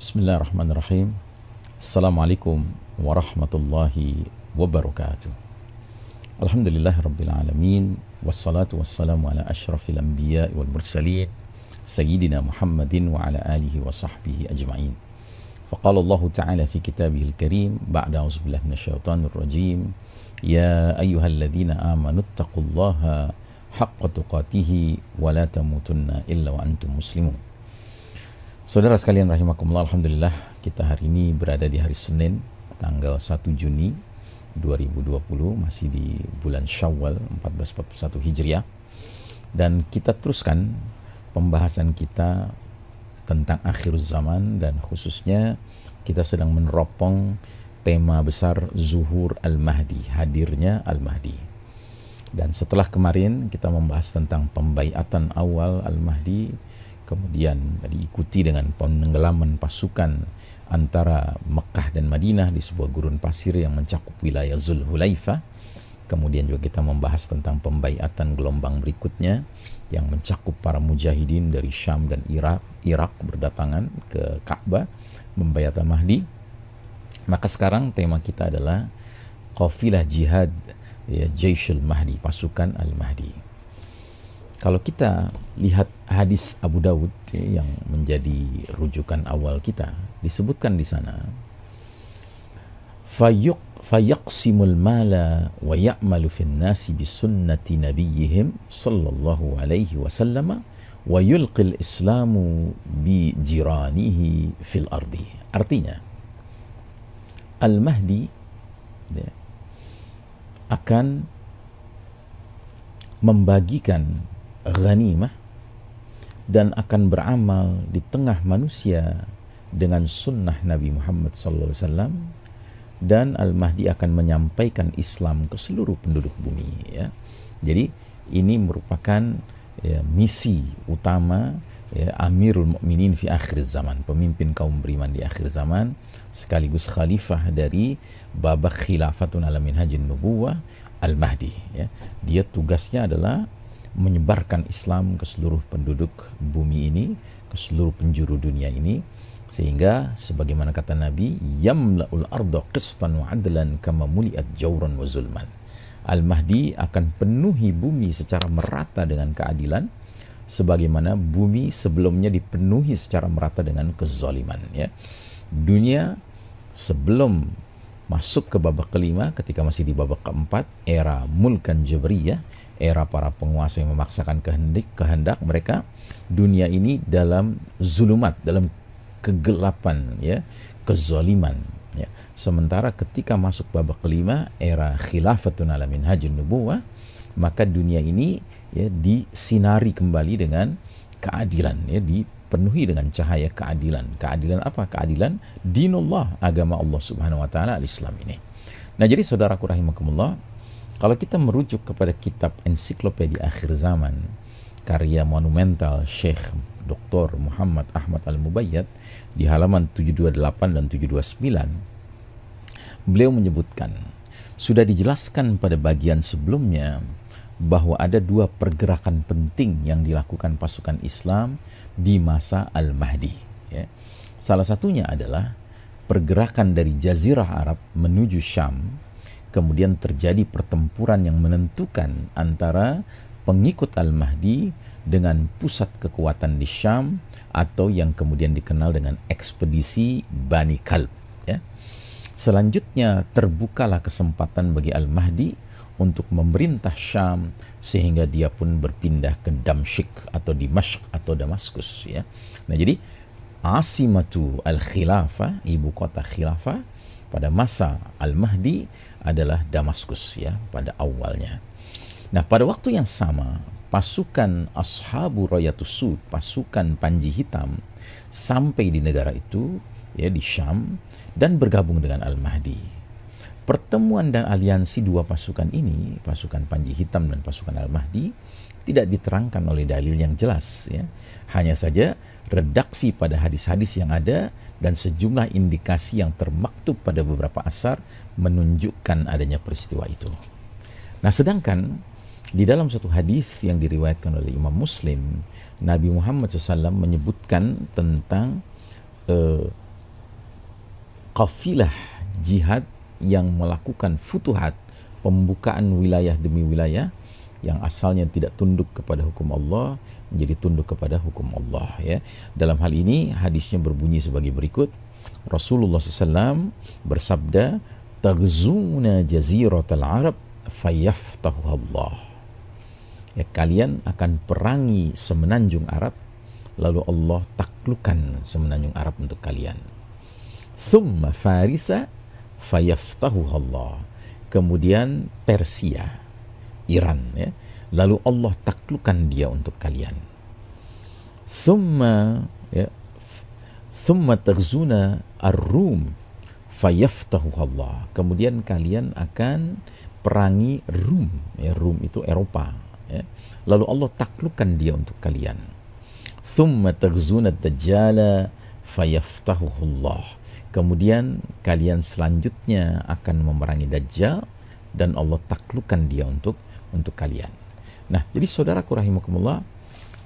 بسم الله الرحمن الرحيم السلام عليكم ورحمة الله وبركاته الحمد لله رب العالمين والصلاة والسلام على أشرف الأنبياء والمرسلين سيدنا محمد وعلى آله وصحبه أجمعين فقال الله تعالى في كتابه الكريم بعد أعوذ بالله من الشيطان الرجيم يا أيها الذين آمنوا اتقوا الله حق تقاته ولا تموتن إلا وأنتم مسلمون Saudara sekalian rahimakumullah alhamdulillah kita hari ini berada di hari Senin tanggal 1 Juni 2020 masih di bulan Syawal 1441 Hijriah dan kita teruskan pembahasan kita tentang akhir zaman dan khususnya kita sedang meneropong tema besar Zuhur Al-Mahdi, hadirnya Al-Mahdi. Dan setelah kemarin kita membahas tentang pembaiatan awal Al-Mahdi kemudian diikuti dengan penenggelaman pasukan antara Mekah dan Madinah di sebuah gurun pasir yang mencakup wilayah Zulhulaifah. Kemudian juga kita membahas tentang pembaiatan gelombang berikutnya yang mencakup para mujahidin dari Syam dan Irak, Irak berdatangan ke Ka'bah membaiat Mahdi. Maka sekarang tema kita adalah Qafilah Jihad ya Jaisul Mahdi, pasukan Al-Mahdi. Kalau kita lihat hadis Abu Dawud ya, yang menjadi rujukan awal kita, disebutkan di sana fayuq fayaqsimul mala wa ya'malu fin nasi bi sunnati nabiyihim sallallahu alaihi wasallam wa yulqil islamu bi jiranihi fil ardi. Artinya Al-Mahdi ya, akan membagikan ghanimah dan akan beramal di tengah manusia dengan sunnah Nabi Muhammad SAW dan Al-Mahdi akan menyampaikan Islam ke seluruh penduduk bumi ya. Jadi ini merupakan ya, misi utama ya, Amirul Mukminin fi akhir zaman, pemimpin kaum beriman di akhir zaman, sekaligus khalifah dari babak khilafatun alamin hajin nubuwah Al-Mahdi ya. Dia tugasnya adalah menyebarkan Islam ke seluruh penduduk bumi ini, ke seluruh penjuru dunia ini sehingga sebagaimana kata Nabi yamlaul ardo qistan wa adlan kama muliat jawran wa zulman Al-Mahdi akan penuhi bumi secara merata dengan keadilan sebagaimana bumi sebelumnya dipenuhi secara merata dengan kezaliman ya dunia sebelum masuk ke babak kelima ketika masih di babak keempat era mulkan jabriyah era para penguasa yang memaksakan kehendak kehendak mereka dunia ini dalam zulumat dalam kegelapan ya kezaliman ya sementara ketika masuk babak kelima era khilafatun alamin hajun nubuwah maka dunia ini ya disinari kembali dengan keadilan ya dipenuhi dengan cahaya keadilan keadilan apa keadilan dinullah agama Allah Subhanahu wa taala islam ini nah jadi saudaraku rahimakumullah kalau kita merujuk kepada kitab ensiklopedia akhir zaman, karya monumental Sheikh Dr. Muhammad Ahmad Al-Mubayyad di halaman 728 dan 729, beliau menyebutkan, sudah dijelaskan pada bagian sebelumnya bahwa ada dua pergerakan penting yang dilakukan pasukan Islam di masa Al-Mahdi. Ya. Salah satunya adalah pergerakan dari Jazirah Arab menuju Syam kemudian terjadi pertempuran yang menentukan antara pengikut Al-Mahdi dengan pusat kekuatan di Syam atau yang kemudian dikenal dengan ekspedisi Bani Kalb. Ya. Selanjutnya terbukalah kesempatan bagi Al-Mahdi untuk memerintah Syam sehingga dia pun berpindah ke Damsyik atau Dimashq atau Damaskus ya. Nah, jadi Asimatu Al-Khilafah, ibu kota khilafah pada masa Al-Mahdi adalah Damaskus ya pada awalnya. Nah, pada waktu yang sama, pasukan Ashabu Rayatus Sud, pasukan Panji Hitam sampai di negara itu ya di Syam dan bergabung dengan Al-Mahdi. Pertemuan dan aliansi dua pasukan ini, pasukan Panji Hitam dan pasukan Al-Mahdi, tidak diterangkan oleh dalil yang jelas. Ya. Hanya saja redaksi pada hadis-hadis yang ada dan sejumlah indikasi yang termaktub pada beberapa asar menunjukkan adanya peristiwa itu. Nah, sedangkan di dalam satu hadis yang diriwayatkan oleh Imam Muslim, Nabi Muhammad SAW menyebutkan tentang uh, kafilah jihad yang melakukan futuhat, pembukaan wilayah demi wilayah yang asalnya tidak tunduk kepada hukum Allah menjadi tunduk kepada hukum Allah ya. Dalam hal ini hadisnya berbunyi sebagai berikut. Rasulullah SAW bersabda, "Taghzuna al Arab fayaftahu Allah." Ya, kalian akan perangi semenanjung Arab lalu Allah taklukan semenanjung Arab untuk kalian. Thumma Farisa fayaftahu Allah. Kemudian Persia, Iran ya. Lalu Allah taklukkan dia untuk kalian. Thumma ya, thumma taghzuna ar-Rum fayaftahu Allah. Kemudian kalian akan perangi Rum. Ya, Rum itu Eropa. Ya. Lalu Allah taklukkan dia untuk kalian. Thumma taghzuna dajjala fayaftahuhullah. Kemudian kalian selanjutnya akan memerangi Dajjal dan Allah taklukkan dia untuk untuk kalian. Nah, jadi saudara rahimakumullah,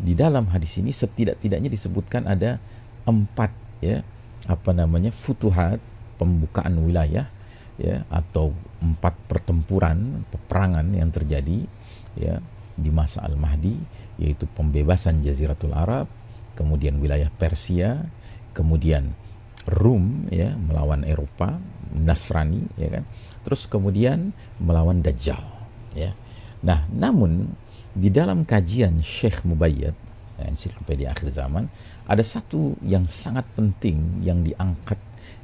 di dalam hadis ini setidak-tidaknya disebutkan ada empat ya apa namanya futuhat pembukaan wilayah ya atau empat pertempuran peperangan yang terjadi ya di masa Al Mahdi yaitu pembebasan Jaziratul Arab kemudian wilayah Persia kemudian Rum ya melawan Eropa, Nasrani ya kan. Terus kemudian melawan Dajjal ya. Nah, namun di dalam kajian Syekh Mubayyad ya, ensiklopedia akhir zaman ada satu yang sangat penting yang diangkat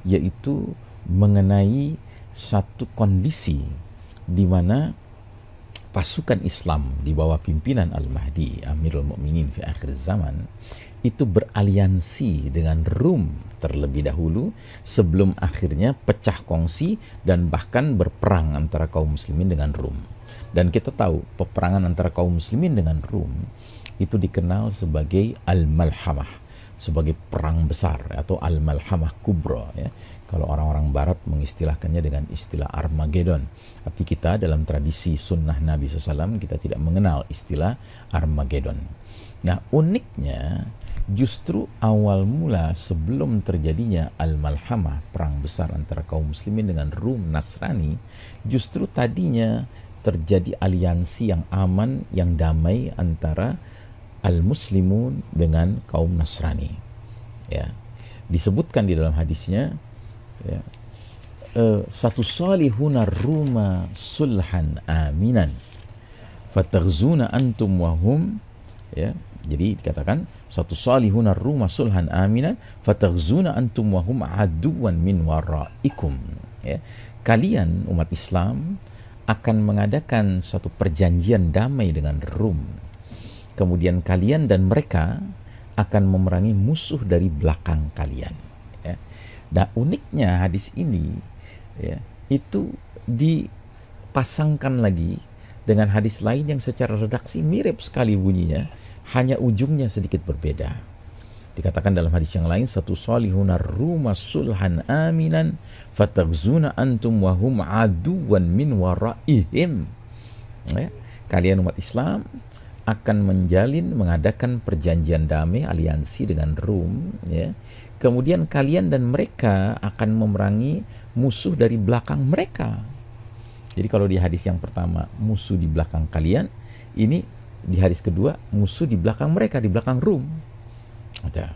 yaitu mengenai satu kondisi di mana pasukan Islam di bawah pimpinan Al-Mahdi Amirul Mukminin di akhir zaman itu beraliansi dengan Rum terlebih dahulu sebelum akhirnya pecah kongsi dan bahkan berperang antara kaum muslimin dengan Rum. Dan kita tahu peperangan antara kaum muslimin dengan Rum itu dikenal sebagai al-malhamah sebagai perang besar atau al-malhamah kubra ya kalau orang-orang Barat mengistilahkannya dengan istilah Armageddon. Tapi kita dalam tradisi sunnah Nabi SAW kita tidak mengenal istilah Armageddon. Nah uniknya justru awal mula sebelum terjadinya Al-Malhamah, perang besar antara kaum muslimin dengan Rum Nasrani, justru tadinya terjadi aliansi yang aman, yang damai antara al-muslimun dengan kaum Nasrani. Ya. Disebutkan di dalam hadisnya ya. Uh, satu salihuna ruma sulhan aminan fatagzuna antum wahum ya jadi dikatakan satu salihuna ruma sulhan aminan fatagzuna antum wahum aduan min waraikum ya kalian umat Islam akan mengadakan satu perjanjian damai dengan Rum kemudian kalian dan mereka akan memerangi musuh dari belakang kalian Nah uniknya hadis ini ya, itu dipasangkan lagi dengan hadis lain yang secara redaksi mirip sekali bunyinya, hanya ujungnya sedikit berbeda. Dikatakan dalam hadis yang lain satu salihuna rumah sulhan aminan fatagzuna antum wahum aduan min waraihim. Ya, kalian umat Islam akan menjalin mengadakan perjanjian damai aliansi dengan Rum ya Kemudian kalian dan mereka akan memerangi musuh dari belakang mereka. Jadi kalau di hadis yang pertama musuh di belakang kalian, ini di hadis kedua musuh di belakang mereka di belakang Rum. Ada.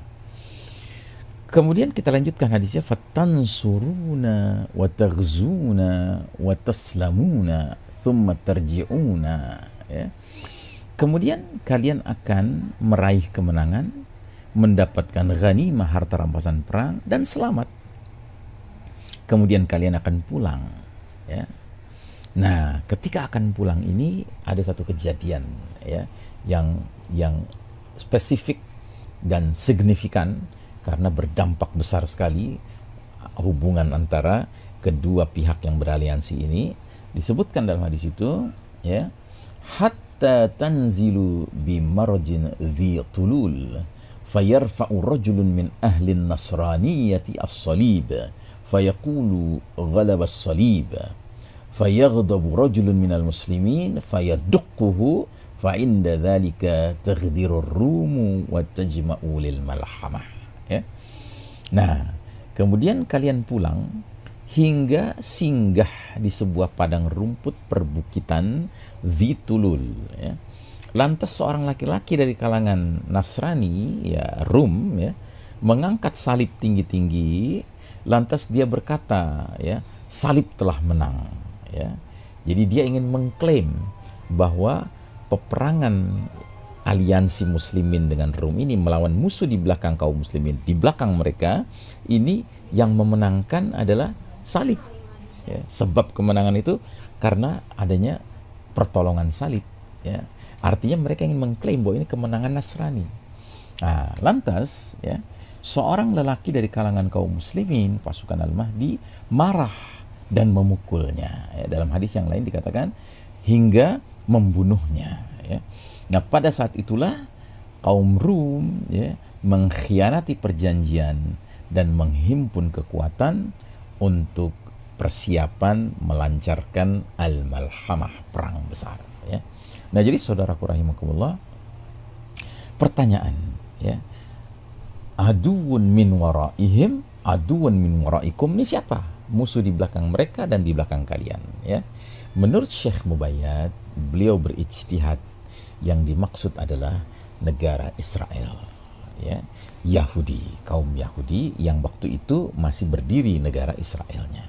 Kemudian kita lanjutkan hadisnya fatan suruna taghzuna wataslamuna thumma tarji'una ya. Kemudian kalian akan meraih kemenangan mendapatkan ghanimah harta rampasan perang dan selamat. Kemudian kalian akan pulang, ya. Nah, ketika akan pulang ini ada satu kejadian ya yang yang spesifik dan signifikan karena berdampak besar sekali hubungan antara kedua pihak yang beraliansi ini disebutkan dalam hadis itu ya hatta tanzilu bi marjin dhi tulul فيرفع رجل من أهل النصرانية الصليب فيقول غلب الصليب فيغضب رجل من المسلمين فيدقه فعند ذلك تغدر الروم وتجمع للملحمة ya. Nah, kemudian kalian pulang hingga singgah di sebuah padang rumput perbukitan Zitulul. Ya. Lantas seorang laki-laki dari kalangan Nasrani, ya Rum, ya, mengangkat salib tinggi-tinggi. Lantas dia berkata, ya, salib telah menang. Ya. Jadi dia ingin mengklaim bahwa peperangan aliansi muslimin dengan Rum ini melawan musuh di belakang kaum muslimin, di belakang mereka, ini yang memenangkan adalah salib. Ya, sebab kemenangan itu karena adanya pertolongan salib. Ya Artinya mereka ingin mengklaim bahwa ini kemenangan Nasrani. Nah, lantas ya, seorang lelaki dari kalangan kaum muslimin, pasukan Al-Mahdi marah dan memukulnya. Ya, dalam hadis yang lain dikatakan hingga membunuhnya. Ya. Nah pada saat itulah kaum Rum ya, mengkhianati perjanjian dan menghimpun kekuatan untuk persiapan melancarkan al-malhamah perang besar. Ya. Nah, jadi saudaraku rahimakumullah, pertanyaan ya. Aduun min waraihim, aduun min waraikum ini siapa? Musuh di belakang mereka dan di belakang kalian, ya. Menurut Syekh Mubayat, beliau berijtihad yang dimaksud adalah negara Israel, ya. Yahudi, kaum Yahudi yang waktu itu masih berdiri negara Israelnya,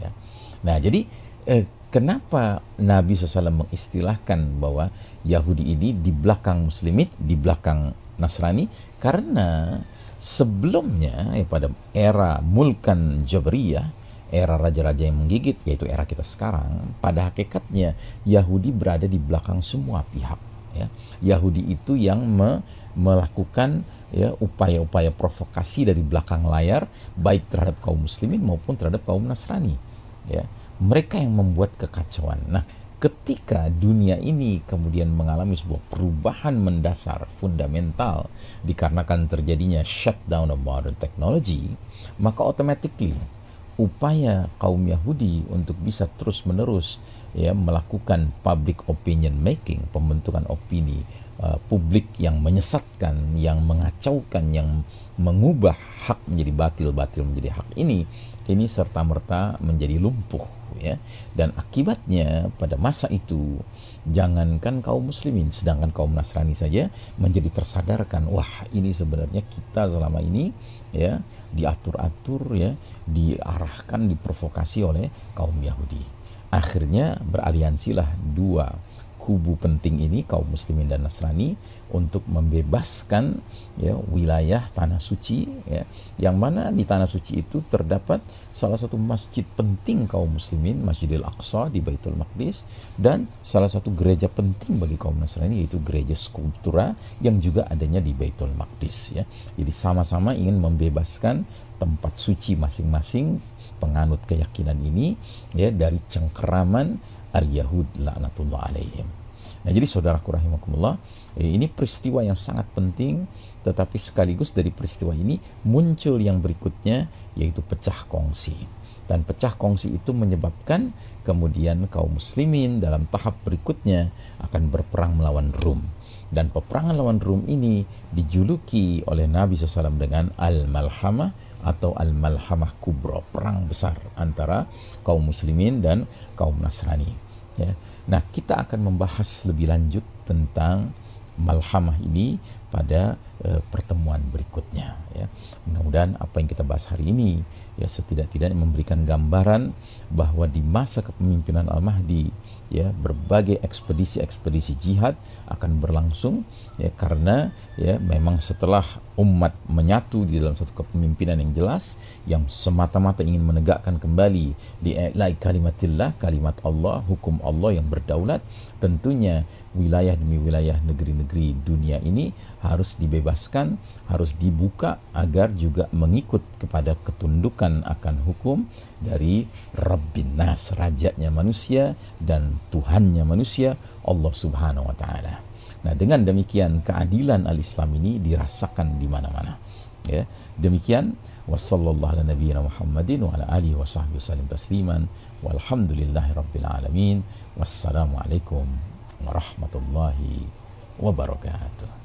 ya. Nah, jadi eh, Kenapa Nabi SAW mengistilahkan bahwa Yahudi ini di belakang Muslimin, di belakang Nasrani? Karena sebelumnya, ya pada era Mulkan Jabriyah, era raja-raja yang menggigit, yaitu era kita sekarang, pada hakikatnya Yahudi berada di belakang semua pihak. Ya. Yahudi itu yang me melakukan ya, upaya-upaya provokasi dari belakang layar baik terhadap kaum muslimin maupun terhadap kaum Nasrani ya mereka yang membuat kekacauan. Nah, ketika dunia ini kemudian mengalami sebuah perubahan mendasar fundamental dikarenakan terjadinya shutdown of modern technology, maka automatically upaya kaum Yahudi untuk bisa terus-menerus ya melakukan public opinion making, pembentukan opini uh, publik yang menyesatkan, yang mengacaukan, yang mengubah hak menjadi batil, batil menjadi hak ini, ini serta merta menjadi lumpuh ya dan akibatnya pada masa itu jangankan kaum muslimin sedangkan kaum Nasrani saja menjadi tersadarkan wah ini sebenarnya kita selama ini ya diatur-atur ya diarahkan diprovokasi oleh kaum Yahudi akhirnya beraliansilah dua kubu penting ini kaum muslimin dan Nasrani untuk membebaskan ya wilayah tanah suci ya yang mana di tanah suci itu terdapat salah satu masjid penting kaum muslimin Masjidil Aqsa di Baitul Maqdis dan salah satu gereja penting bagi kaum Nasrani yaitu gereja skultura yang juga adanya di Baitul Maqdis ya jadi sama-sama ingin membebaskan tempat suci masing-masing penganut keyakinan ini ya dari cengkeraman al-Yahud laknatullah alaihim. Nah, jadi saudara rahimakumullah, eh, ini peristiwa yang sangat penting, tetapi sekaligus dari peristiwa ini muncul yang berikutnya yaitu pecah kongsi. Dan pecah kongsi itu menyebabkan kemudian kaum muslimin dalam tahap berikutnya akan berperang melawan Rum. Dan peperangan lawan Rum ini dijuluki oleh Nabi SAW dengan Al-Malhamah atau Al-Malhamah Kubro, perang besar antara kaum muslimin dan kaum Nasrani. Ya Nah, kita akan membahas lebih lanjut tentang malhamah ini pada uh, pertemuan berikutnya ya. Mudah-mudahan apa yang kita bahas hari ini ya setidak-tidaknya memberikan gambaran bahwa di masa kepemimpinan Al-Mahdi ya berbagai ekspedisi-ekspedisi jihad akan berlangsung ya karena ya memang setelah umat menyatu di dalam satu kepemimpinan yang jelas yang semata-mata ingin menegakkan kembali di lai kalimatillah kalimat Allah hukum Allah yang berdaulat tentunya wilayah demi wilayah negeri-negeri dunia ini harus dibebaskan, harus dibuka agar juga mengikut kepada ketundukan akan hukum dari Rabbin Nas, rajanya manusia dan Tuhannya manusia, Allah Subhanahu wa taala. Nah, dengan demikian keadilan al-Islam ini dirasakan di mana-mana. Ya. Demikian Wassalamualaikum warahmatullahi wabarakatuh.